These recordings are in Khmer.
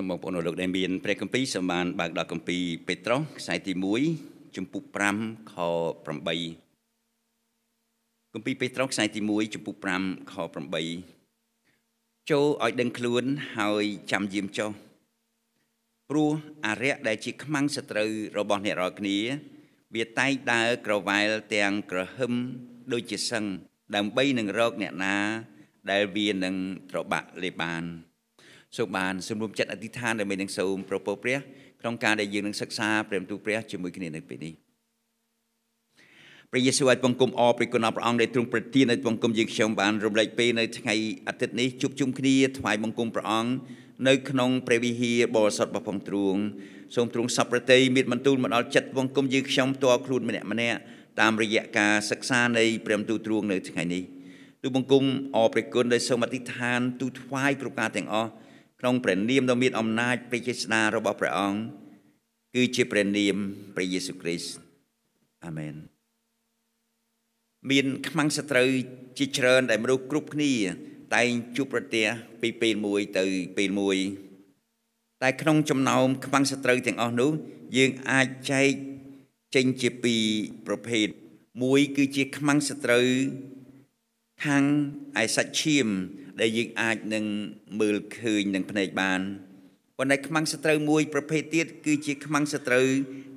សូមបងប្អូនលោកដែលមានព្រះគម្ពីរសូមបានបើកដល់គម្ពីរពេត្រុសខ្សែទី1ចំពុះ5ខ8គម្ពីរពេត្រុសខ្សែទី1ចំពុះ5ខ8ចូលឲ្យដឹងខ្លួនហើយចាំយាមចុះព្រោះអរិយដែលជាខ្មាំងសត្រូវរបស់អ្នករាល់គ្នាវាតែកដើរក្រវ៉ែលទាំងក្រហឹមដូចជាសឹងដើម្បីនឹងរកអ្នកណា ដែលវានឹង ត្របាក់លេបាន។សូមបានសម្រុំចិត្តអធិដ្ឋានដើម្បីនឹងសូមប្រពោព្រះក្នុងការដែលយើងនឹងសិក្សាព្រះបន្ទូលព្រះជាមួយគ្នានៅពេលនេះព្រះយេស៊ូវអាចបង្គំអរព្រះគុណព្រះអង្គដែលទ្រង់ប្រទានឲ្យបង្គំយើងខ្ញុំបានរំលែកពេលនៅថ្ងៃអាទិត្យនេះជួបជុំគ្នាថ្វាយបង្គំព្រះអង្គនៅក្នុង ព្រះវិហារបរិសុទ្ធរបស់ផងទ្រង់សូមទ្រង់សពប្រតិមានបន្ទូលមកដល់ចិត្តបង្គំយើងខ្ញុំតរខ្លួនម្នាក់ម្នាក់តាមរយៈការសិក្សានៃព្រះបន្ទូលទ្រង់នៅថ្ងៃនេះទូបង្គំអរព្រះគុណដែលសូមអធិដ្ឋានទូថ្វាយគ្រប់ការទាំងអស់ក្នុងព្រះនាមដ៏មានអំណាចព្រះចេស្តារបស់ព្រះអង្គគឺជាព្រះនាមព្រះយេស៊ូវគ្រីស្ទអាមែនមានខ្មាំងសត្រូវជាច្រើនដែលមនុស្សគ្រប់គ្នា តែងជួបប្រទះពីពេលមួយទៅពេលមួយតែក្នុងចំណោមខ្មាំងសត្រូវទាំងអស់នោះ យើងអាចចែកចេញជាពីរប្រភេទមួយគឺជាខ្មាំងសត្រូវខាងឯសាច់ឈាមដែលយើងអាចនឹងមើលឃើញនឹងភ្នែកបានប៉ុន្តែខ្មាំងសត្រូវមួយប្រភេទទៀតគឺជាខ្មាំងសត្រូវ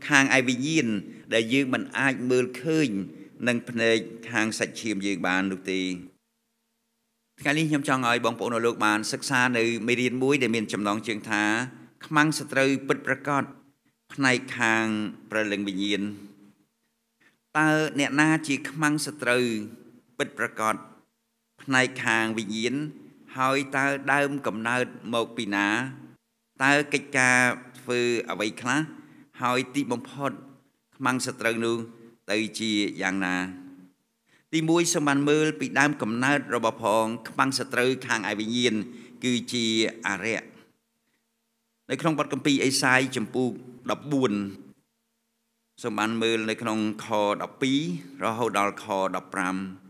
ខាងឯវិញ្ញាណដែលយើងមិនអាចមើលឃើញនឹងភ្នែកខាងសាច់ឈាមយើងបាន នោះទេថ្ងៃនេះខ្ញុំចង់ឲ្យបងប្អូនលោកបាន សិក្សានៅមេរៀនមួយដែលមានចំណងជើងថាខ្មាំងសត្រូវពិតប្រាកដផ្នែកខាងប្រលឹងវិញ្ញាណតើអ្នកណាជាខ្មាំងសត្រូវពិតប្រាកដផ្នែកខាងវិញ្ញាណហើយតើដើមកំណើតមកពីណាតើកិច្ចការធ្វើអ្វីខ្លះហើយទីបំផុតខ្មាំងសត្រូវនោះ ទៅជាយ៉ាងណា ទីមួយសូមបានមើលពីដើមកំណើតរបស់ផងខ្មាំងសត្រូវខាងឯវិញ្ញាណគឺជាអរិយនៅក្នុងបទកម្ពីអេសាយចំពូក14សូមបានមើលនៅក្នុងខ12រហូតដល់ខ15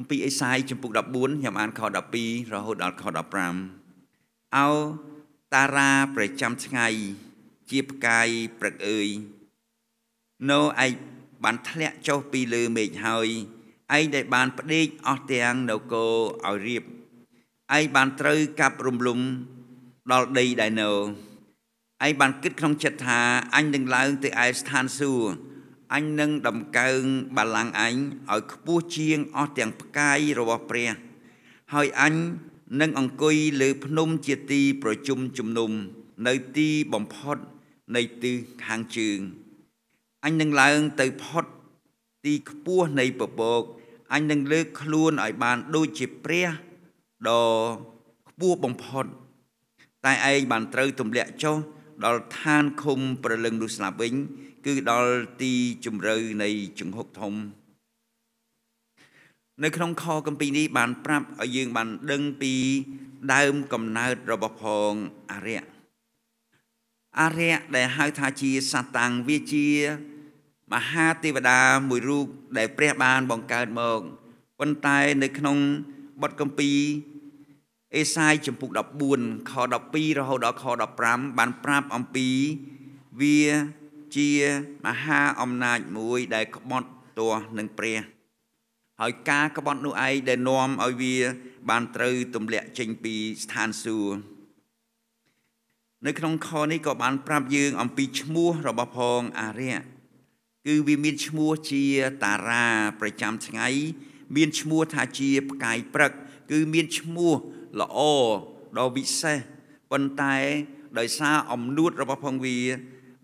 គម្ពីរអេសាយជំពូក14ខ្ញុំអានខ12រហូតដល់ខ15អោតារាប្រចាំថ្ងៃ ជាផ្កាយព្រឹកអើយនៅឯបានធ្លាក់ចុះពីលើមេឃហើយឯងដែលបានផ្ដេកអស់ទាំងនគរឲ្យរៀបឯងបានត្រូវកាប់រំលំដល់ដីដែលនៅឯងបានគិតក្នុងចិត្តថាអញនឹងឡើង ទៅឯស្ថានសួគ៌អញនឹងដំកើងបល្ល័ង្កអញឲ្យខ្ពស់ជាងអស់ទាំងផ្កាយរបស់ព្រះហើយអញនឹងអង្គុយលើភ្នំជាទីប្រជុំជំនុំនៅទីបំផុតនៃទិសខាងជើងអញនឹងឡើងទៅផុតទីខ្ពស់នៃពពកអញនឹងលើកខ្លួនឲ្យបានដូចជាព្រះដ៏ខ្ពស់បំផុត តែឯងបានត្រូវទម្លាក់ចុះដល់ឋានឃុំប្រលឹងនោះស្លាប់វិញគឺដល់ទីជម្រៅនៃចង្ហុកធំនៅក្នុងខកម្ពីនេះបាន ប្រាប់ឲ្យយើងបានដឹងពីដើមកំណើតរបស់ផងអរិយអរិយដែលហៅថាជាសតាំងវាជាមហាទេវតាមួយរូបដែល ព្រះបានបង្កើតមកប៉ុន្តែនៅក្នុងបទកម្ពីអេសាយចំពុក14ខ12រហូតដល់ខ15បាន ប្រាប់អំពីវាជាមហាអំណាចមួយដែលក្បត់ទាស់នឹងព្រះ ហើយ ការក្បត់នោះឯងដែលនាំឲ្យវា បានត្រូវទម្លាក់ចេញពីស្ថានសួគ៌នៅក្នុងខនេះក៏បាន ប្រាប់យើងអំពីឈ្មោះរបស់ផងអារិយគឺវាមានឈ្មោះជាតារា ប្រចាំថ្ងៃ មានឈ្មោះថាជាផ្កាយព្រឹក គឺមានឈ្មោះល្អដ៏ពិសេសប៉ុន្តែដោយសារអំនួតរបស់ផងវា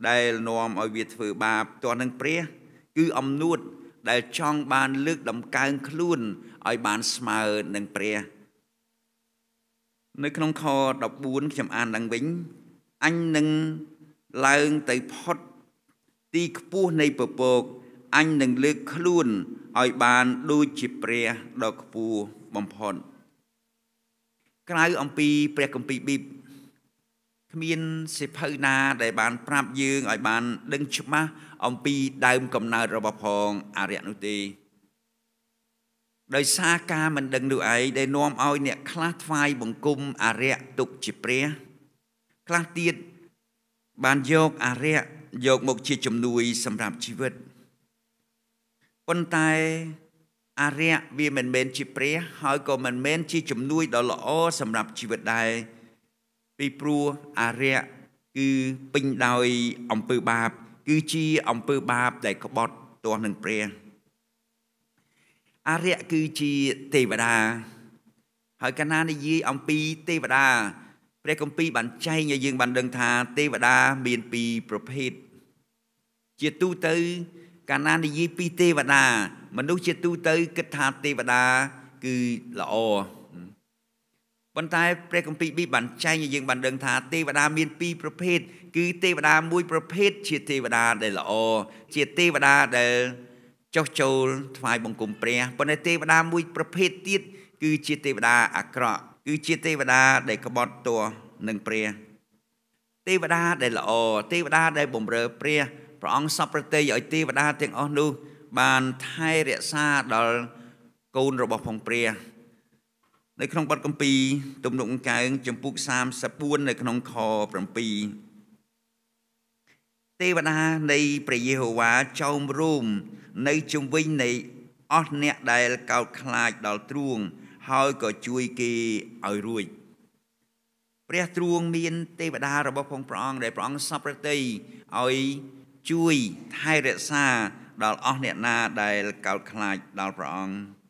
ដែលនាំឲ្យវាធ្វើបាបទាស់នឹងព្រះគឺអំនួតដែលចង់បាន លើកដំកើងខ្លួនឲ្យបានស្មើនឹងព្រះ នៅក្នុងខ14ខ្ញុំអានឡើងវិញ អញនឹងឡើងទៅផុត ទីខ្ពស់នៃពពក អញនឹងលើកខ្លួនឲ្យបានដូចជាព្រះដ៏ខ្ពស់បំផុត ក្រៅអំពី ព្រះគម្ពីរប៊ីបគ្មានសិភៅណា ដែលបានប្រាប់យើងឲ្យ បានដឹងច្បាស់អំពីដើមកំណើតរបស់ផងអរិយនោះទេដោយសារការមិនដឹងនោះឯងដែលនាំឲ្យអ្នកខ្លះថ្វាយបង្គំអរិយទុកជាព្រះខ្លះទៀតបានយកអរិយយកមកជាជំនួយ សម្រាប់ជីវិតប៉ុន្តែអរិយវាមិនមែនជាព្រះហើយក៏មិនមែនជាជំនួយដ៏ល្អសម្រាប់ជីវិតដែរពីព្រោះអារៈគឺពេញដោយអំពើបាប គឺជាអំពើបាប ដែលក្បត់ទាស់នឹងព្រះអារៈគឺជាទេវតាហើយកាលណានិយាយអំពីទេវតាព្រះគម្ពីរបានចែងឲ្យយើងបានដឹងថាទេវតា មានពីរប្រភេទជាទូទៅកាលណានិយាយពីទេវតាមនុស្សជាទូទៅគិតថាទេវតា គឺល្អប៉ុន្តែព្រះគម្ពីរប៊ីបានចែងឲ្យយើងបានដឹងថាទេវតាមានពីរប្រភេទគឺទេវតាមួយ ប្រភេទជាទេវតាដែលល្អជាទេវតាដែលចុះចូលថ្វាយបង្គំព្រះប៉ុន្តែទេវតាមួយប្រភេទទៀតគឺជាទេវតាអាក្រក់គឺជាទេវតាដែលក្បត់ទោសនឹងព្រះទេវតាដែលល្អទេវតាដែលបំរើ ព្រះព្រះអង្គសពប្រតិយឲ្យទេវតា ទាំងអស់នោះបានថែរក្សាដល់កូនរបស់ផងព្រះនៅក្នុងបទកម្ពីទំនុកអង្កើងចំពុក34នៅក្នុងខ7ទេវតានៃព្រះយេហូវ៉ាចោមរោមនៅជំវិញនៃអស់អ្នកដែលកោតខ្លាចដល់ទ្រួងហើយក៏ជួយគេឲ្យរួចព្រះទ្រួងមាន ទេវតារបស់ផងព្រះអង្គដែលព្រះអង្គសពរតីឲ្យជួយថែរក្សាដល់អស់អ្នកណាដែលកោតខ្លាចដល់ព្រះអង្គ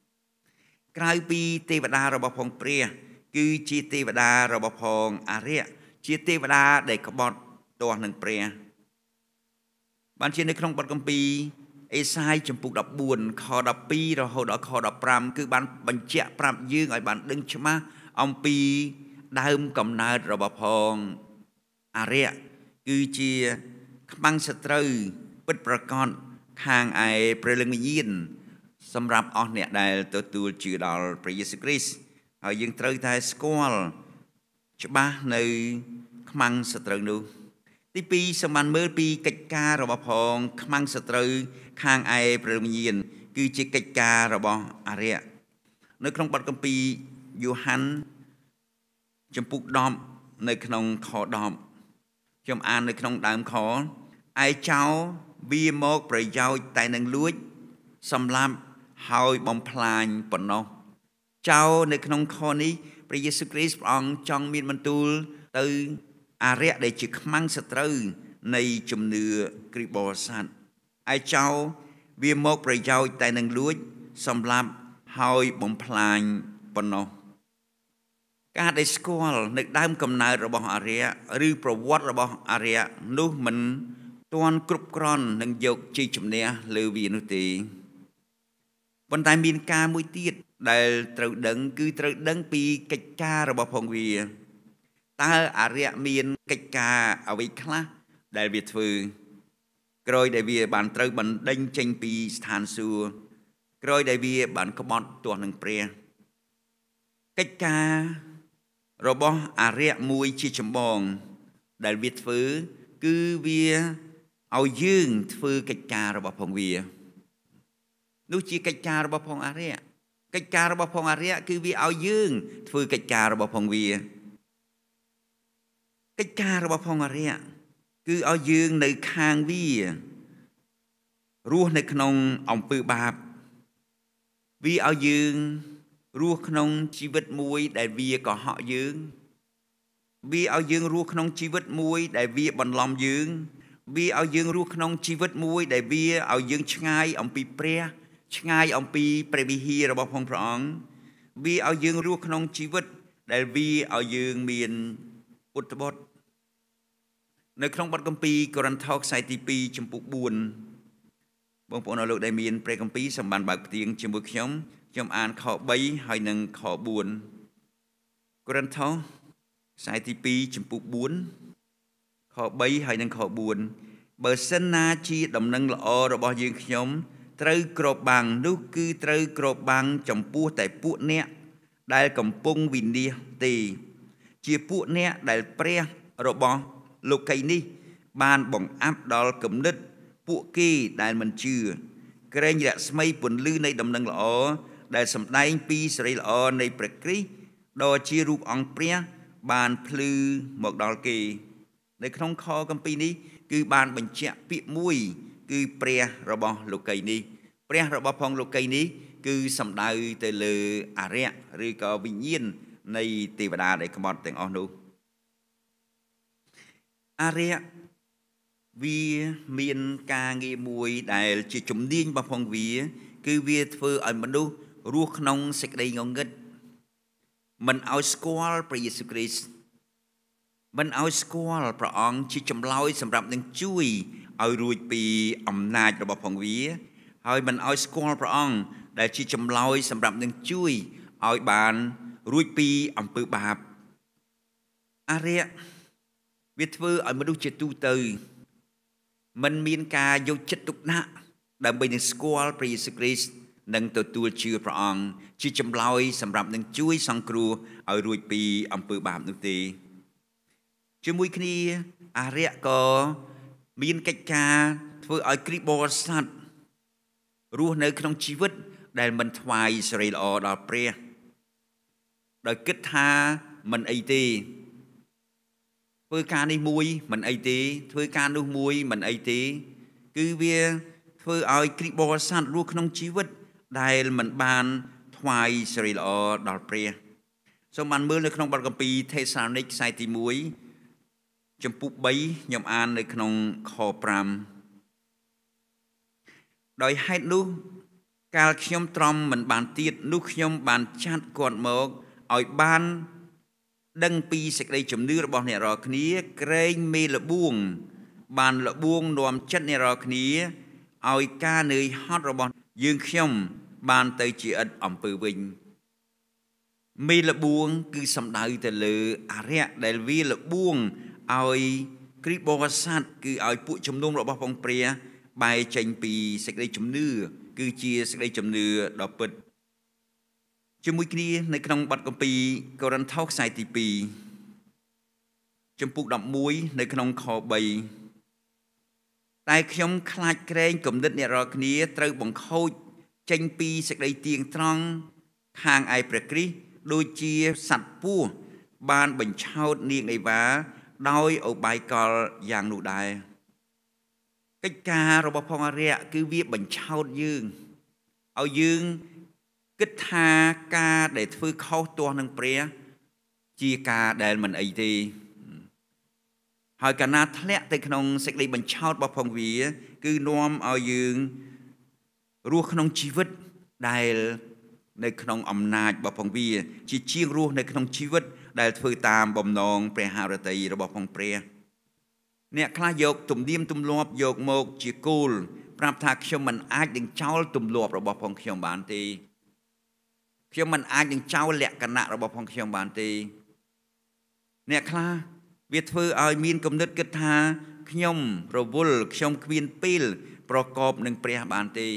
ក្រៅពីទេវតារបស់ផងព្រះគឺជាទេវតារបស់ផងអារិយជាទេវតាដែលក្បត់ទាស់នឹងព្រះបានជានៅក្នុងបទគម្ពីរអេសាយចំពុក14ខ12រហូតដល់ខ15គឺបានបញ្ជាក់ប្រាប់យើងឲ្យបានដឹងច្បាស់អំពីដើមកំណើតរបស់ផងអរិយគឺជាខ្មាំងសត្រូវពិតប្រកបខាងឯព្រលឹងវិញ្ញាណសម្រាប់អស់អ្នកដែលទទួលជឿដល់ព្រះយេស៊ូវគ្រីស្ទហើយយើងត្រូវតែស្គាល់ច្បាស់នៅខ្មាំងសត្រូវនោះ ទី2សម្បានមើលពីកិច្ចការរបស់ផងខ្មាំងសត្រូវ ខាងឯព្រះវិញ្ញាណគឺជាកិច្ចការរបស់អរិយនៅក្នុងបទគម្ពីរយ៉ូហាន ចំពុក10នៅក្នុងខ10ខ្ញុំអាននៅក្នុងដើមខឯចោវាមកប្រយោជន៍តែនឹងលួចសម្លាប់ហើយបំផ្លាញប៉ុណ្ណោះចៅនៅក្នុងខនេះព្រះយេស៊ូវគ្រីស្ទព្រះអង្គចង់មានបន្ទូល ទៅ អារក្សដែលជាខ្មាំងសត្រូវនៃជំនឿគ្រីស្ទបរិស័ទឯចៅវាមកប្រយោជន៍តែនឹងលួចសម្រាប់ហើយបំផ្លាញប៉ុណ្ណោះ ការដែលស្គាល់នៅដើមកំណើតរបស់អារ្យឬប្រវត្តិរបស់អារ្យនោះមិនទាន់គ្រប់គ្រាន់នឹងយកជ័យជំនះលើវានោះទេប៉ុន្តែមានការមួយទៀតដែលត្រូវដឹងគឺត្រូវដឹងពីកិច្ចការរបស់ផងវា តើអរិយមានកិច្ចការអ្វីខ្លះដែលវាធ្វើ ក្រោយដែលវាបានត្រូវបណ្ដេញចេញពីស្ថានសួគ៌ក្រោយដែលវាបានក្បត់ទាស់នឹងព្រះកិច្ចការរបស់អរិយមួយជាចម្បង ដែលវាធ្វើ គឺវាឲ្យយើងធ្វើកិច្ចការរបស់ផងវានោះជាកិច្ចការរបស់ផងអរិយកិច្ចការរបស់ផងអរិយគឺវាឲ្យយើង ធ្វើកិច្ចការរបស់ផងវាកិច្ចការរបស់ផងអរិយគឺឲ្យយើងនៅខាងវារស់នៅក្នុងអំពើបាប វាឲ្យយើងរស់ក្នុង ជីវិតមួយ ដែលវាកុហកយើង វាឲ្យយើងរស់ក្នុង ជីវិតមួយ ដែលវាបន្លំយើង វាឲ្យយើងរស់ក្នុង ជីវិតមួយដែលវាឲ្យយើងឆ្ងាយអំពីព្រះឆ្ងាយអំពីព្រះវិហាររបស់ផងព្រះអង្គវាឲ្យយើងរស់ក្នុងជីវិត ដែលវាឲ្យយើងមានឧត្តបុត្រនៅក្នុងបទកម្ពីកូរិនថូសខ្សែទី2ចំពុក4បងប្អូនអរលោកដែលមានព្រះកម្ពីសម្បានបើកផ្ទៀងជាមួយខ្ញុំខ្ញុំអានខ3ហើយនិងខ4កូរិនថូសខ្សែទី2ចំពុក4ខ3ហើយនិងខ4បើសិនណាជា ដំណឹងល្អរបស់យើងខ្ញុំត្រូវក្របបាំងនោះគឺត្រូវក្របបាំងចំពោះតែពួកអ្នក ដែលកំពុងវិនិច្ឆ័យទេជាពួកអ្នកដែលព្រះរបស់លោកីនេះ បានបង្អាប់ដល់គំនិត ពួកគេដែលមិនជឿក្រែងរស្មីពន្លឺនៃដំណឹងល្អដែលសម្ដែងពីសេរីល្អនៃព្រះគ្រីស្ទដ៏ជារូបអង្គព្រះបានភ្លឺមកដល់គេនៅក្នុងខគម្ពីរនេះ គឺបានបញ្ជាក់ពាក្យមួយគឺព្រះរបស់លោកីនេះព្រះ របស់ផងលោកីនេះគឺសំដៅទៅលើអរិយឬក៏វិញ្ញាណនៃទេវតាដែលក្បត់ទាំងអស់នោះអរិយវាមានការងារមួយដែល ជាជំនាញរបស់ផងវា គឺ វាធ្វើឲ្យមនុស្សរស់ក្នុងសេចក្តីងងឹតមិនឲ្យស្គាល់ព្រះយេស៊ូវគ្រីស្ទមិនឲ្យស្គាល់ព្រះអង្គជាចម្លើយសម្រាប់នឹងជួយឲ្យរួចពីអំណាចរបស់ផងវា ហើយ មិនឲ្យស្គាល់ព្រះអង្គដែលជាចម្លើយសម្រាប់នឹងជួយឲ្យបានរួចពីអំពើបាបអរិយវាធ្វើឲ្យមនុស្សជាទូទៅមិនមានការយកចិត្តទុកដាក់ដើម្បីនឹងស្គាល់ព្រះយេស៊ូវគ្រីស្ទនិងទទួលជឿព្រះអង្គជាចម្លើយសម្រាប់នឹងជួយសង្គ្រោះឲ្យរួចពីអំពើបាបនោះទេជាមួយគ្នាអរិយក៏មានកិច្ចការ ធ្វើឲ្យគ្រីបរស័តរស់នៅក្នុងជីវិត ដែលមិនថ្វាយសេរីល្អដល់ព្រះដោយគិតថាមិនអីទេ ធ្វើការនេះមួយមិនអីទេ ធ្វើការនោះមួយមិនអីទេ គឺវា ធ្វើឲ្យគ្រីបរស័តរស់ក្នុងជីវិត ដែលមិនបានថ្វាយសេរីល្អដល់ព្រះសូមបានមើលនៅក្នុងបទគម្ពីរថេសាឡូនីកខ្សែទី1ចំពុះ3ខ្ញុំអាននៅក្នុងខ5ដោយហេតុនោះ កាល ខ្ញុំទ្រាំមិនបានទៀតនោះខ្ញុំ បានចាត់គាត់មកឲ្យបាន ដឹង ពីសេចក្តីជំនឿរបស់អ្នករាល់គ្នាក្រែងមេលបួង បានលបួងនាំចិត្តអ្នករាល់គ្នាឲ្យការនឿយហត់របស់ យើងខ្ញុំបានទៅជាឥតអំពើវិញមេលបួង គឺសំដៅទៅលើអរិយដែលវាលបួងឲ្យគ្រីស្ទបរិស័ទគឺឲ្យពួកជំនុំរបស់ផងព្រះបែរចេញពីសេចក្តីជំនឿគឺជាសេចក្តីជំនឿដ៏ពិតជាមួយគ្នានៅក្នុងបទកម្ពីកូរិនថូសខ្សែទី2ចំពុក11នៅក្នុងខ3តែខ្ញុំខ្លាចក្រែងគំនិតអ្នករាល់គ្នាត្រូវបង្ខូចចេញពីសេចក្តីទៀងត្រង់ខាងឯព្រះគ្រីស្ទដូចជាសត្វពស់បានបញ្ឆោតនាងអេវ៉ាដោយឧបាយកលយ៉ាងនោះដែរកិច្ចការរបស់ផងអរិយគឺវាបញ្ឆោតយើងឲ្យយើងគិតថាការដែលធ្វើខុសទាស់នឹងព្រះជាការដែលមិនអីទេហើយកាលណាធ្លាក់ទៅក្នុងសេចក្តីបញ្ឆោតរបស់ផងវាគឺនាំឲ្យយើងរស់ក្នុងជីវិតដែល នៅក្នុងអំណាចរបស់ផងវា ជាជាងរស់នៅក្នុងជីវិតដែលធ្វើតាមបំណងព្រះハរតីរបស់ផងព្រះ អ្នកខ្លះយក ទំនៀមទម្លាប់យកមកជាគោលប្រាប់ថាខ្ញុំមិនអាចនឹងចោលទម្លាប់របស់ផងខ្ញុំបានទេខ្ញុំមិនអាចនឹងចោលលក្ខណៈរបស់ផងខ្ញុំបានទេអ្នកខ្លះវាធ្វើឲ្យមានគំនិតគិតថា ខ្ញុំរវល់ខ្ញុំគ្មានពេលប្រកបនឹងព្រះបានទេ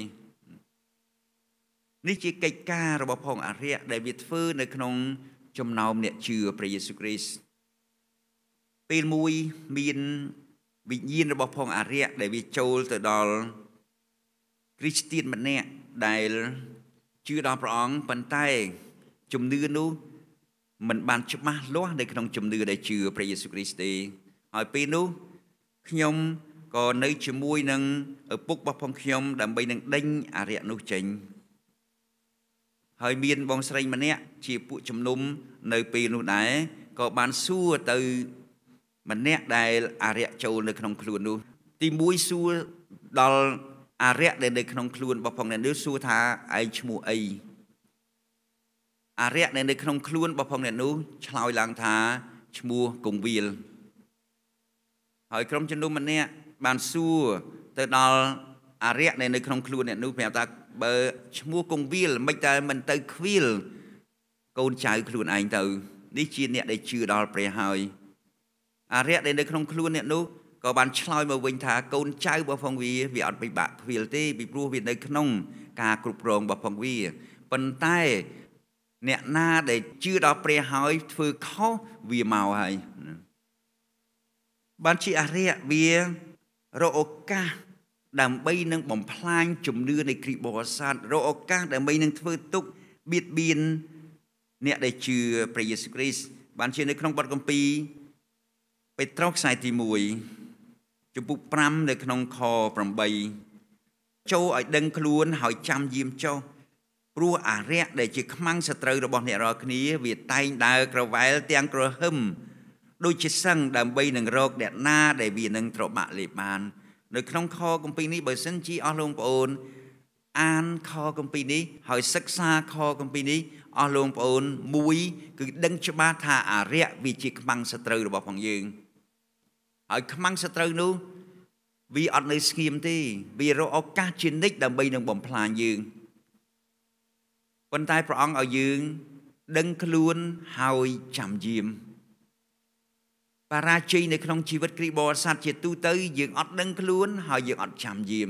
នេះជាកិច្ចការរបស់ផងអរិយដែលវាធ្វើនៅក្នុងចំណោមអ្នកជឿព្រះយេស៊ូវគ្រីស្ទពេលមួយមានវិញ្ញាណរបស់ផងអារ្យដែលវាចូលទៅដល់គ្រីស្ទៀនម្នាក់ដែលជឿដល់ព្រះអង្គប៉ុន្តែជំនឿនោះមិនបាន ច្បាស់លាស់នៅក្នុងជំនឿដែលជឿព្រះយេស៊ូវគ្រីស្ទទេហើយពេលនោះខ្ញុំក៏នៅជាមួយនឹងឪពុករបស់ផងខ្ញុំដើម្បីនឹងដេញអារ្យនោះចេញហើយមានបងស្រីម្នាក់ជាពួកជំនុំ នៅពេលនោះដែរក៏បានសួរទៅម្នាក់ដែលអរិយចូលនៅ ក្នុងខ្លួននោះ ទី1សួរដល់អរិយដែលនៅ ក្នុងខ្លួនរបស់ផងអ្នកនេះសួរថាឯងឈ្មោះអីអរិយដែលនៅក្នុងខ្លួនរបស់ផងអ្នកនោះឆ្លើយឡើងថាឈ្មោះកងវាលហើយក្រុមជំនុំម្នាក់បានសួរទៅដល់អរិយដែលនៅក្នុងខ្លួនអ្នកនោះប្រាប់ថាបើឈ្មោះគង្វាលមិនតែមិនទៅខ្វៀលកូនចៅខ្លួនឯងទៅ នេះជាអ្នកដែលជឿដល់ព្រះហើយ អរិយដែលនៅក្នុងខ្លួនអ្នកនោះក៏បានឆ្លើយមកវិញថាកូនចៅរបស់ផងវា វាអត់ពិបាកខ្វៀលទេពីព្រោះវានៅក្នុងការគ្រប់គ្រងរបស់ផងវាប៉ុន្តែអ្នកណាដែលជឿដល់ព្រះហើយធ្វើខុសវាមកហើយបានជាអរិយវារកឱកាសដើម្បីនឹងបំផ្លាញជំនឿនៃគ្រីស្ទបរិស័ទរកឱកាសដើម្បីនឹងធ្វើទុកបៀតបៀនអ្នកដែលជឿព្រះយេស៊ូវគ្រីស្ទបានជានៅក្នុងបទគម្ពីរបេត្រុសខ្សែទី1ចំពុក5នៅក្នុងខ8ចូលឲ្យដឹងខ្លួនហើយចាំយាមចោះព្រោះអារក្សដែលជាខ្មាំងសត្រូវរបស់អ្នករាល់គ្នា វាតែងដើរក្រវ៉ែលទាំងក្រហឹមដូចជាសឹងដើម្បីនឹងរកអ្នកណាដែលវានឹងត្របាក់លេបបាន។នៅក្នុងខគម្ពីរនេះបើសិនជាអស់លោកប្អូន អានខគម្ពីរនេះហើយសិក្សាខគម្ពីរនេះអស់លោកប្អូន មួយគឺដឹងច្បាស់ថាអារិយវាជាខ្មាំងសត្រូវរបស់ផងយើងហើយខ្មាំងសត្រូវនោះ វាអត់នៅស្ងៀមទេវារកឱកាសជានិច្ចដើម្បីនឹងបំផ្លាញយើងប៉ុន្តែព្រះអង្គឲ្យយើង ដឹងខ្លួនហើយចាំយាមបរាជ័យនៅក្នុងជីវិតគ្រីបរិស័ទជាទូទៅយើងអត់ដឹងខ្លួនហើយយើងអត់ចាំយាម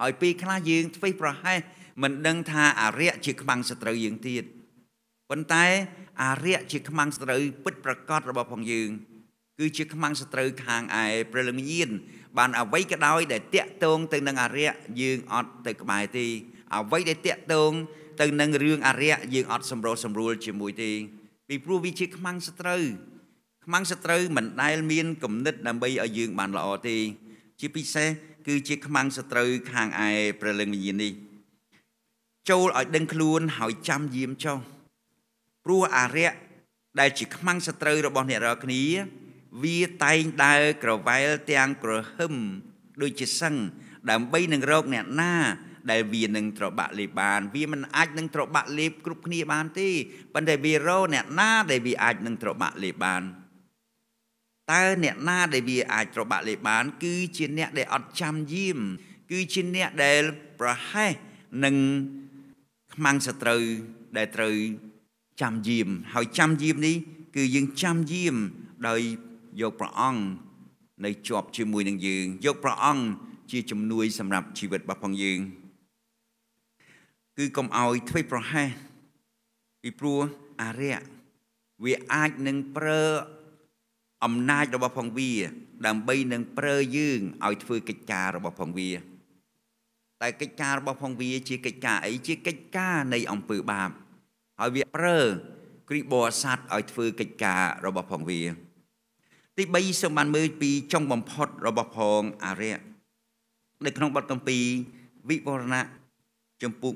ហើយពេលខ្លះយើងធ្វេសប្រហែសមិនដឹងថាអរិយជាខ្មាំងសត្រូវយើងទៀតប៉ុន្តែអរិយជាខ្មាំងសត្រូវ ពិតប្រកបរបស់ផងយើង គឺជាខ្មាំងសត្រូវខាងឯព្រះលិញ្ញាណបានអ្វីក៏ដោយដែលតាក់ទងទៅនឹងអរិយយើងអត់ទៅក្បែរទេអ្វីដែលតាក់ទងទៅនឹងរឿងអរិយយើងអត់សម្រោះសម្រួល ជាមួយទេពីព្រោះវាជាខ្មាំងសត្រូវខ្មាំងសត្រូវមិនដែលមានគំនិតដើម្បីឲ្យយើងបានល្អទេជាពិសេស គឺជាខ្មាំងសត្រូវខាងឯព្រលឹងវិញ្ញាណនេះចូលឲ្យដឹងខ្លួនហើយចាំយាមចុះព្រោះអរិយដែលជាខ្មាំងសត្រូវរបស់អ្នករាល់គ្នាវាតែងដើរក្រវ៉ែលទាំងក្រហឹមដូចជាសឹងដើម្បីនឹងរកអ្នកណា ដែលវានឹងត្របាក់លេបបាន វាមិនអាច នឹងត្របាក់លេបគ្រប់គ្នាបានទេប៉ុន្តែវារកអ្នកណាដែលវាអាចនឹងត្របាក់លេបបាន។តើអ្នកណាដែលវាអាចត្របាក់លេខបាន គឺជាអ្នកដែលអត់ចាំយាមគឺជាអ្នកដែលប្រហែសនឹងខ្មាំងសត្រូវដែលត្រូវចាំយាមហើយចាំយាមនេះ គឺយើងចាំយាមដោយយកព្រះអង្គនៅជាប់ជាមួយនឹងយើង យកព្រះអង្គជាជំនួយសម្រាប់ជីវិតរបស់ផងយើងគឺកុំឲ្យធ្វេសប្រហែសពីព្រោះអារ្យវាអាចនឹងប្រើអំណាចរបស់ផងវាដើម្បីនឹងប្រើយើងឲ្យធ្វើកិច្ចការរបស់ផងវាតែកិច្ចការរបស់ផងវាជាកិច្ចការអីជាកិច្ចការនៃអំពើបាបហើយវាប្រើគ្រីបរស័តឲ្យធ្វើកិច្ចការរបស់ផងវាទី3សូមបានមើលពីចុងបំផុតរបស់ផងអរិយនៅក្នុងបទកម្ពីវិវរណៈចំពុក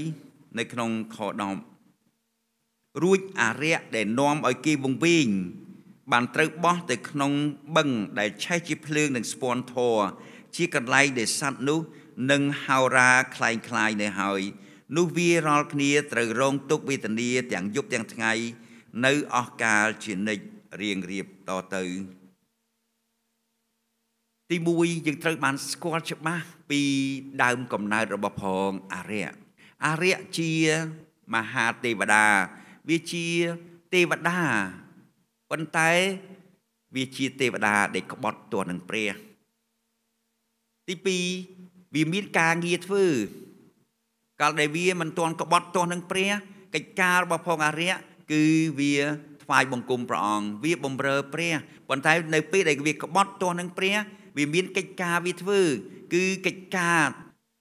20នៅក្នុងខ10រួចអរិយដែលនាំឲ្យគេវង្វេងបានត្រូវបោះទៅក្នុង បឹង ដែលឆេះជាភ្លើងនឹងស្ពាន់ធរជាកន្លែងដែលសត្វនោះនឹងហោរាคล้ายคล้ายនៅហើយ នោះវារាល់គ្នាត្រូវរងទុក្ខវេទនាទាំងយប់ទាំងថ្ងៃ នៅអស់កាលជានិច្ចរៀងរៀបតទៅទី1យើងត្រូវបានស្គាល់ច្បាស់ពីដើមកំណើតរបស់ផងអរិយអរិយជាមហាទេវតាវាជាទេវតាប៉ុន្តែវាជាទេវតាដែលក្បត់ទាស់នឹងព្រះទី2វាមានការងារធ្វើកាលដែលវាមិនទាន់ក្បត់ទាស់នឹងព្រះកិច្ចការរបស់ផងអរិយគឺវាថ្វាយបង្គំព្រះអង្គវាបំរើព្រះប៉ុន្តែនៅពេលដែលវាក្បត់ទាស់នឹងព្រះវាមានកិច្ចការវាធ្វើ គឺកិច្ចការ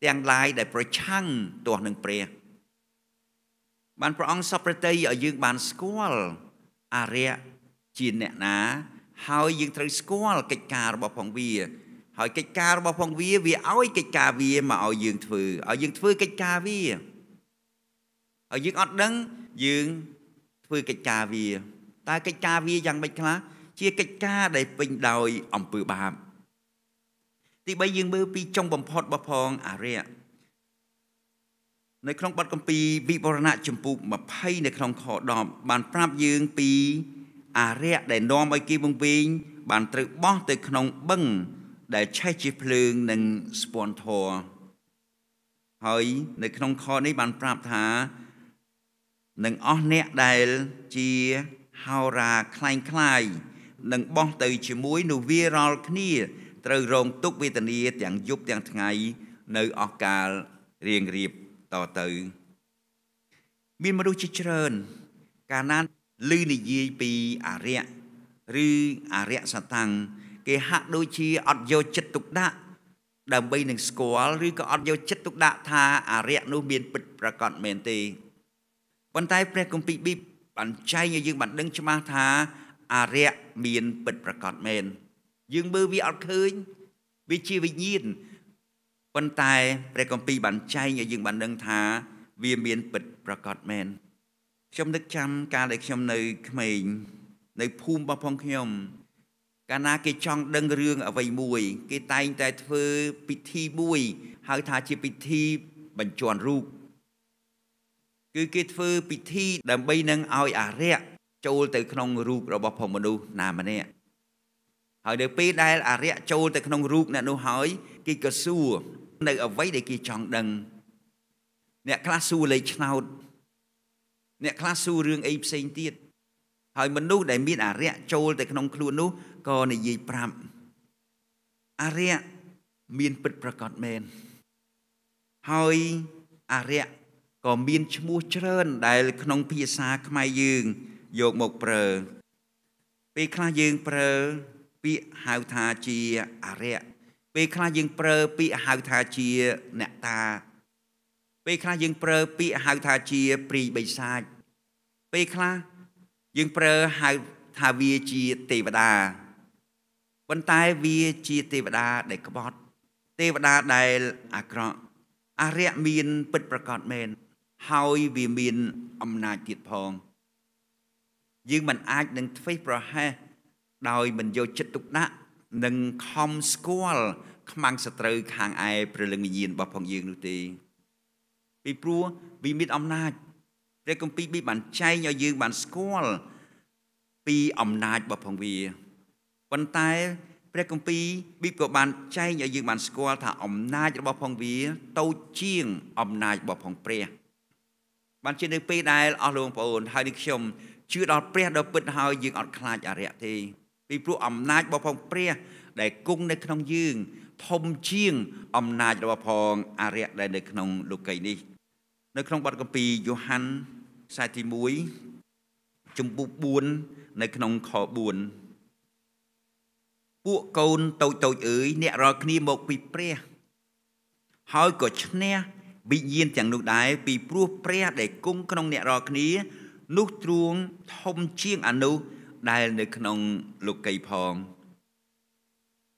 ទាំងឡាយដែលប្រឆាំងទាស់នឹងព្រះ បានព្រះអង្គសពប្រតិឲ្យយើងបានស្គាល់អរិយជាអ្នកណាហើយយើងត្រូវស្គាល់កិច្ចការរបស់ផងវា ហើយកិច្ចការរបស់ផងវាវាឲ្យកិច្ចការវាមកឲ្យយើងធ្វើឲ្យយើងធ្វើកិច្ចការវាហើយយើងអត់ដឹងយើងធ្វើកិច្ចការវាតើកិច្ចការវាយ៉ាងម៉េចខ្លះជាកិច្ចការដែលពេញដោយអំពើបាបទី3យើងមើលពីចុងបំផុតរបស់ផងអរិយនៅក្នុងបទកម្ពីវិវរណៈចម្ពោះ20នៅក្នុងខ10បានប្រាប់យើងពីអារក្សដែលនាំឲ្យគីវង្វេងបានត្រូវបោះទៅ ក្នុងបឹង ដែលឆេះជាភ្លើងនិងស្ពាន់ធរហើយ នៅ ក្នុងខនេះបានប្រាប់ថានឹងអស់អ្នកដែលជាហោរាคล้ายคล้ายនឹងបោះទៅជាមួយនោះវារាល់គ្នាត្រូវរងទុក្ខវេទនាទាំងយប់ទាំងថ្ងៃ នៅអកាលរៀងរៀបតទៅ មានមនុស្សជាច្រើនកាលណាឮនិយាយពីអរិយឬអរិយសតាំងគេហាក់ដូចជាអត់យកចិត្តទុកដាក់ ដើម្បីនឹងស្គាល់ឬក៏អត់យកចិត្តទុកដាក់ថាអរិយនោះមានពិតប្រកបមែនទេប៉ុន្តែ ព្រះគម្ពីរប៊ីបបានចែងឲ្យយើងបានដឹងច្បាស់ថាអរិយមានពិតប្រកបមែនយើងមើលវាអត់ឃើញវាជាវិញ្ញាណប៉ុន្តែព្រះគម្ពីរបានចែងឲ្យយើងបានដឹងថាវាមានពិតប្រកបមែនខ្ញុំនឹកចាំការដែលខ្ញុំនៅក្មេង នៅភូមិរបស់ផងខ្ញុំ កាលណាគេចង់ដឹងរឿងអ្វីមួយ គេតែងតែធ្វើពិធីមួយហៅថាជាពិធីបញ្ជាន់រូបគឺគេធ្វើពិធី ដើម្បីនឹងឲ្យអារក្សចូលទៅក្នុងរូបរបស់ផងមនុស្សណាម្នាក់ហើយនៅពេលដែលអារក្សចូលទៅក្នុងរូបអ្នកនោះហើយគេក៏សួរ នៅអ្វីដែលគេចង់ដឹង អ្នកខ្លះសួរលេខឆ្នោតអ្នកខ្លះសួររឿងអីផ្សេងទៀតហើយមនុស្សដែលមានអរិយចូលទៅក្នុងខ្លួននោះក៏និយាយប្រាប់អរិយមានពិតប្រកបមែនហើយអរិយក៏មានឈ្មោះច្រើនដែលក្នុងភាសាខ្មែរយើង យកមកប្រើ ពេលខ្លះយើងប្រើពាក្យហៅថាជាអរិយពេលខ្លះយើងប្រើពាក្យហៅថាជា អ្នកតាពេលខ្លះយើងប្រើពាក្យហៅថាជាព្រីបិសាច ពេលខ្លះយើងប្រើហៅថាវាជាទេវតាប៉ុន្តែវាជាទេវតាដែលក្បត់ ទេវតាដែលអាក្រក់អរិយមានពិតប្រកបមែនហើយវាមានអំណាចទៀតផង យើងមិនអាចនឹងធ្វេសប្រហែសដោយមិនយកចិត្តទុកដាក់និងខំស្គាល់ខ្មាំងសត្រូវខាងឯព្រលឹងវិញ្ញាណរបស់ផងយើងនោះទេពីព្រោះវាមានអំណាចព្រះគម្ពីរបីបានចែងឲ្យយើងបានស្គាល់ពីអំណាច របស់ផងវាប៉ុន្តែព្រះគម្ពីរបិបក៏បានចែងឲ្យយើងបានស្គាល់ថាអំណាចរបស់ផងវាតូចជាងអំណាចរបស់ផងព្រះបានជានៅពេលដែលអស់លោកបងប្អូនហើយនេះខ្ញុំជឿដល់ព្រះដ៏ពិតហើយយើងអត់ខ្លាចអរិយទេពីព្រោះអំណាចរបស់ផងព្រះដែលគង់នៅក្នុងយើង ធំជាងអំណាចរបស់ផងអរិយដែលនៅក្នុងលោកីនេះនៅក្នុងបទកម្ពីយ៉ូហានខ្សែទី1ចំពុះ4នៅក្នុងខ4ពួកកូនតូចតូចអើយអ្នករាល់គ្នាមកពីព្រះហើយក៏ឈ្នះវិញ្ញាណទាំងនោះដែរពីព្រោះព្រះ ដែលគង់ក្នុងអ្នករាល់គ្នា នោះទ្រង់ធំជាងអនុដែលនៅ ក្នុងលោកីផង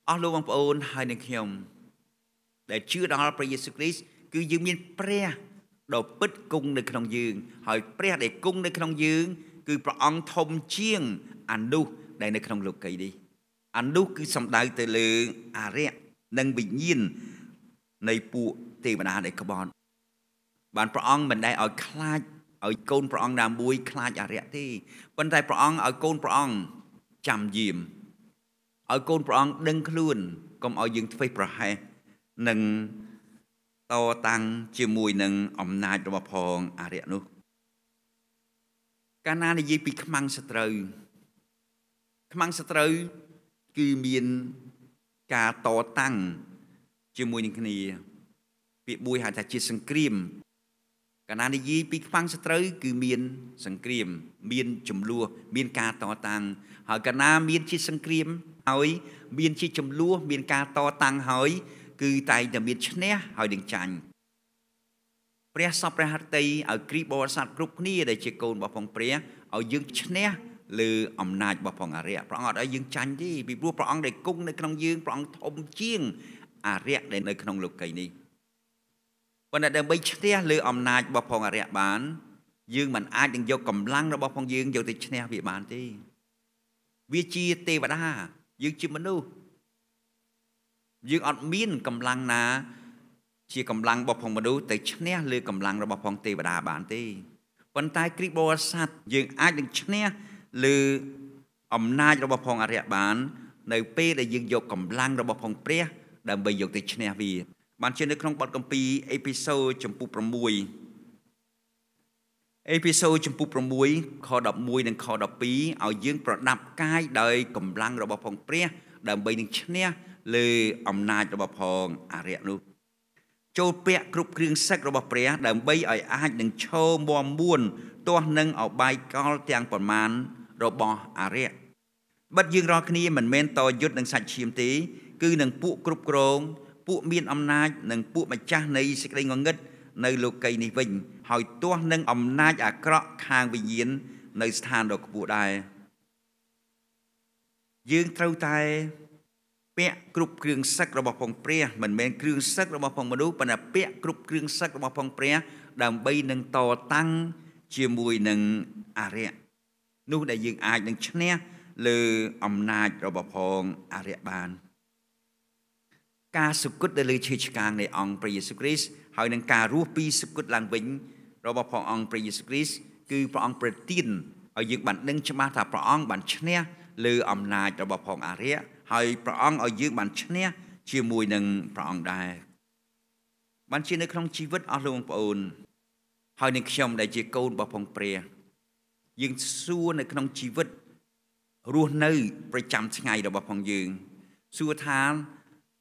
អស់លោកបងប្អូនហើយនឹងខ្ញុំដែលជឿដល់ព្រះយេស៊ូវគ្រីស្ទគឺយើងមានព្រះដ៏ពិតគង់នៅក្នុងយើង ហើយព្រះដែលគង់នៅក្នុងយើងគឺព្រះអង្គធំជាងអនុដែលនៅក្នុងលោកីនេះអនុគឺសំដៅទៅលើអរិយនិងវិញ្ញាណនៃពួកទេវតាដែលក្បត់បានព្រះអង្គមិនដែលឲ្យខ្លាចឲ្យកូនព្រះអង្គណាមួយ ខ្លាចអរិយទេប៉ុន្តែព្រះអង្គឲ្យកូនព្រះអង្គចាំយាមឲ្យកូនព្រះអង្គដឹងខ្លួន កុំឲ្យយើងធ្វេសប្រហែសនឹងតតាំងជាមួយនឹងអំណាចរបស់ផងអរិយនោះ កាលណានិយាយពីខ្មាំងសត្រូវខ្មាំងសត្រូវ គឺមានការតតាំងជាមួយនឹងគ្នា ពាក្យមួយហៅថាជាសង្គ្រាមកាលណានិយាយពីខ្មាំងសត្រូវគឺមានសង្គ្រាម មាន ចំនួនមានការតតាំង ហើយកាលណាមានជាសង្គ្រាមហើយមានជាចំនួនមាន ការតតាំងហើយគឺតែងតែមានឈ្នះហើយនឹងចាញ់ព្រះសពព្រះហឫទ័យឲ្យគ្រីបរិស័ទគ្រប់គ្នា ដែលជាកូនរបស់ផងព្រះឲ្យយើងឈ្នះលើអំណាចរបស់ផងអរិយព្រះអង្គអត់ឲ្យយើងចាញ់ទេពីព្រោះព្រះអង្គដែលគង់នៅក្នុងយើងព្រះអង្គធំជាងអរិយដែលនៅក្នុងលោកីនេះប៉ុន្តែដើម្បីឈ្នះលើអំណាចរបស់ផងអរិយបាន យើងមិនអាចនឹងយកកម្លាំងរបស់ផងយើងយកទៅឈ្នះវាបានទេវាជាទេវតា យើងជាមនុស្សយើងអត់មានកម្លាំងណា ជាកម្លាំងរបស់ផងមនុស្សទៅឈ្នះលើកម្លាំងរបស់ផងទេវតាបានទេប៉ុន្តែ គ្រីស្ទបរិស័ទយើងអាចនឹងឈ្នះលើអំណាចរបស់ផងអរិយបាន នៅពេលដែលយើងយកកម្លាំងរបស់ផងព្រះ ដើម្បីយកទៅឈ្នះវាបានជានៅក្នុងបទកម្ពីអេពីសូតចំពុះ6អេពីសូតចំពុះ6ខ11និងខ12ឲ្យយើង ប្រដាប់កាយដោយកម្លាំងរបស់ផងព្រះដើម្បីនឹងឈ្នះលើអំណាចរបស់ផងអរិយនោះចូលពាក់គ្រប់គ្រឿងសឹករបស់ព្រះដើម្បីឲ្យអាចនឹងឈោមមមួនទាស់នឹងអបាយកលទាំងប្រមាណរបស់អរិយបិទយើងរាល់គ្នាមិនមែនតយុទ្ធនឹងសាច់ឈាមទេគឺនឹងពួកគ្រប់គ្រងពួកមានអំណាចនិងពួកម្ចាស់នៃសេចក្តីងងឹតនៅលោកីនេះវិញ ហើយទាស់នឹងអំណាច អាក្រក់ខាងវិញ្ញាណនៅស្ថានដ៏ខ្ពស់ដែរយើងត្រូវតែពាក់គ្រប់គ្រឿងសឹករបស់ផងព្រះមិនមែនគ្រឿងសឹករបស់ផងមនុស្សប៉ុន្តែពាក់គ្រប់គ្រឿងសឹករបស់ផងព្រះ ដើម្បីនឹងតតាំងជាមួយនឹងអរិយនោះដែលយើងអាចនឹងឈ្នះលើអំណាចរបស់ផងអរិយបាន ការសុគតនៅលើឈើឆ្កាងនៃអង្គព្រះយេស៊ូវគ្រីស្ទហើយនឹងការរស់ពីសុគតឡើងវិញ របស់ផងអង្គព្រះយេស៊ូវគ្រីស្ទគឺព្រះអង្គប្រទានឲ្យយើងបានដឹងច្បាស់ថាព្រះអង្គបានឈ្នះលើអំណាចរបស់ផងអរិយហើយព្រះអង្គឲ្យយើងបានឈ្នះជាមួយនឹងព្រះអង្គដែរ បានជានៅក្នុងជីវិតអស់លោកបងប្អូន ហើយនឹងខ្ញុំដែលជាកូនរបស់ផងព្រះយើងសួរនៅក្នុងជីវិតរស់នៅ ប្រចាំថ្ងៃរបស់ផងយើង សួរថា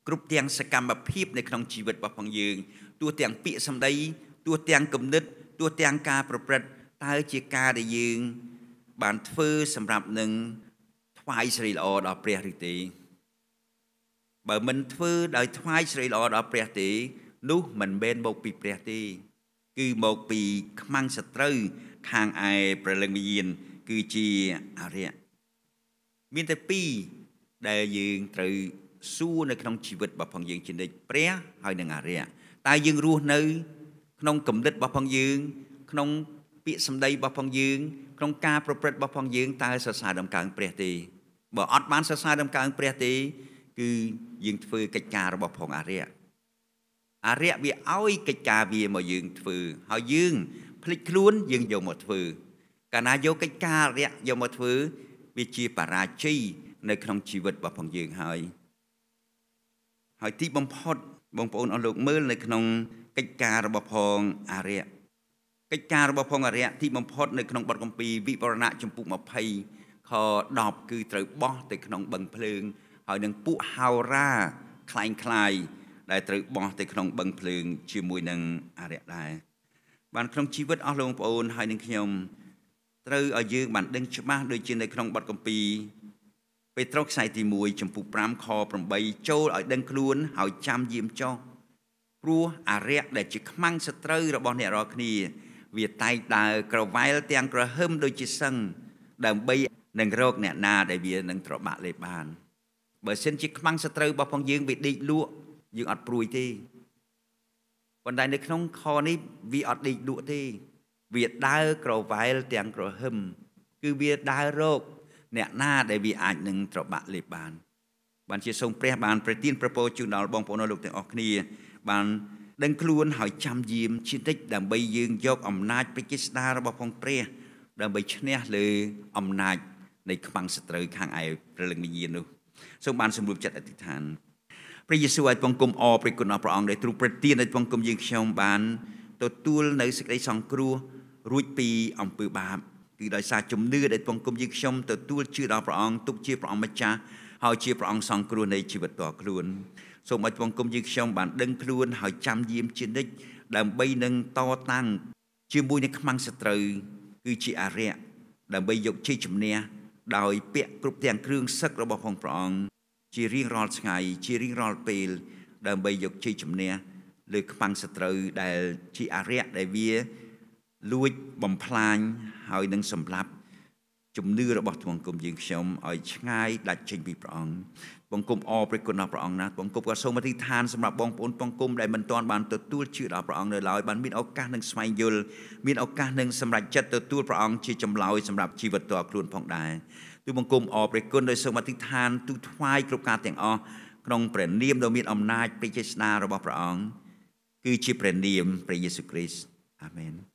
គ្រប់ទាំងសកម្មភាពនៅក្នុងជីវិតរបស់ផងយើងទោះទាំងពាក្យសម្ដីទោះទាំងគំនិតទោះទាំងការប្រព្រឹត្តតើជាការដែលយើង បានធ្វើសម្រាប់នឹងថ្វាយស្រីល្អដល់ព្រះឬទេបើមិនធ្វើដោយថ្វាយស្រីល្អដល់ព្រះទេនោះមិនមែនមកពីព្រះទេគឺមកពីខ្មាំងសត្រូវខាងឯប្រលឹងវិញ្ញាណគឺជាអរិយមានតែពីរដែលយើងត្រូវសួរនៅក្នុងជីវិតរបស់ផងយើងជានិច្ចព្រះហើយនឹងអរិយតែយើងរស់នៅ ក្នុងគំនិតរបស់ផងយើង ក្នុងពាក្យសម្ដីរបស់ផងយើងក្នុងការប្រព្រឹត្តរបស់ផងយើងតើសរសើរដំកើងព្រះទេបើអត់បានសរសើរដំកើងព្រះទេគឺយើងធ្វើកិច្ចការរបស់ផងអរិយអរិយវាឲ្យកិច្ចការវាមកយើងធ្វើហើយយើង ភ្លេចខ្លួនយើងយកមកធ្វើកាលណាយកកិច្ចការអរិយយកមកធ្វើវាជាបរាជ័យនៅ ក្នុងជីវិតរបស់ផងយើងហើយហើយទីបំផុត បងប្អូនអស់លោកមើលនៅក្នុងកិច្ចការរបស់ផងអរិយកិច្ចការរបស់ផងអរិយទីបំផុតនៅក្នុងបទគម្ពីរវិវរណៈចំពុក20ខ10គឺត្រូវបោះទៅក្នុងបឹងភ្លើង ហើយនឹងពួកហោរាคล้ายคล้ายដែលត្រូវបោះទៅក្នុងបឹងភ្លើងជាមួយនឹងអរិយដែរបានក្នុងជីវិតអស់លោកបងប្អូនហើយនឹងខ្ញុំត្រូវឲ្យយើងបានដឹងច្បាស់ដូចជានៅក្នុងបទកម្ពី ពេត្រុសខ្សែទី1ចំពុ5ខ8ចូលឲ្យដឹងខ្លួនហើយចាំយាមចោះព្រោះអរិយដែលជាខ្មាំងសត្រូវរបស់អ្នករាល់គ្នា វាតែកដើរក្រវ៉ែលទាំងក្រហឹមដូចជាសឹងដើម្បីនឹងរកអ្នកណាដែលវានឹងត្របាក់លេបបានបើសិនជាខ្មាំងសត្រូវរបស់ផងយើងវាដេកលក់យើងអត់ព្រួយទេប៉ុន្តែនៅក្នុងខនេះវាអត់ដេកលក់ទេវាដើរក្រវ៉ែលទាំងក្រហឹមគឺវាដើររកអ្នកណា ដែលវាអាចនឹងត្របាក់លេបបានបានជាសូមព្រះបានប្រទានប្រពោជូនដល់បងប្អូនលោកទាំងអស់គ្នា បានដឹងខ្លួន ហើយចាំយាមជាតិចដើម្បីយើងយក អំណាចពេជ្រស្ដាររបស់ផងព្រះ ដើម្បីឈ្នះលើអំណាចនៃខ្មាំងសត្រូវខាងឯព្រលឹងវិញ្ញាណនោះសូមបានសម្រួលចិត្តអធិដ្ឋានព្រះយេស៊ូវឲ្យបង្គំអព្រះគុណរបស់ព្រះអង្គដែលទ្រង់ប្រទានឲ្យបង្គំយើងខ្ញុំបានទទួលនៅសេចក្តីសង្គ្រោះរួចពីអំពើបាបគឺដោយសារជំនឿដែលបង្គំយើងខ្ញុំទទួលជឿដល់ព្រះអង្គទុកជាព្រះអង្គម្ចាស់ហើយជាព្រះអង្គសង្គ្រោះនៃជីវិតតខ្លួនសូមឲ្យបង្គំយើងខ្ញុំបានដឹងខ្លួនហើយចាំយាមជានិច្ចដើម្បីនឹងតតាំងជាមួយនឹងខ្មាំងសត្រូវគឺជាអរិយដើម្បីយកជ័យជំនះដោយពាក់គ្រប់ទាំងគ្រឿងសឹករបស់ផងព្រះអង្គជារៀងរាល់ថ្ងៃជារៀងរាល់ពេលដើម្បីយកជ័យជំនះលើខ្មាំងសត្រូវដែល ជាអរិយដែលវា លួចបំផ្លាញហើយនឹងសម្លាប់ជំនឿរបស់ទ្វង្គមយើងខ្ញុំឲ្យឆ្ងាយដាច់ចេញពីព្រះអង្គបង្គំអរព្រះគុណរបស់ព្រះអង្គណាបង្គំក៏សូមអធិដ្ឋានសម្រាប់បងប្អូនបង្គំដែលមិនទាន់បានទទួលជឿដល់ព្រះអង្គនៅឡើយបានមានឱកាសនឹងស្វែងយល់មានឱកាសនឹងសម្រេចចិត្តទទួលព្រះអង្គជាចម្លើយសម្រាប់ជីវិតតខ្លួនផងដែរទូបង្គំអរព្រះគុណដោយសូមអធិដ្ឋានទូថ្វាយគ្រប់ការទាំងអស់ក្នុងព្រះនាមដ៏មានអំណាចព្រះចេស្តារបស់ព្រះអង្គគឺជាព្រះនាមព្រះយេស៊ូវគ្រីស្ទអាមែន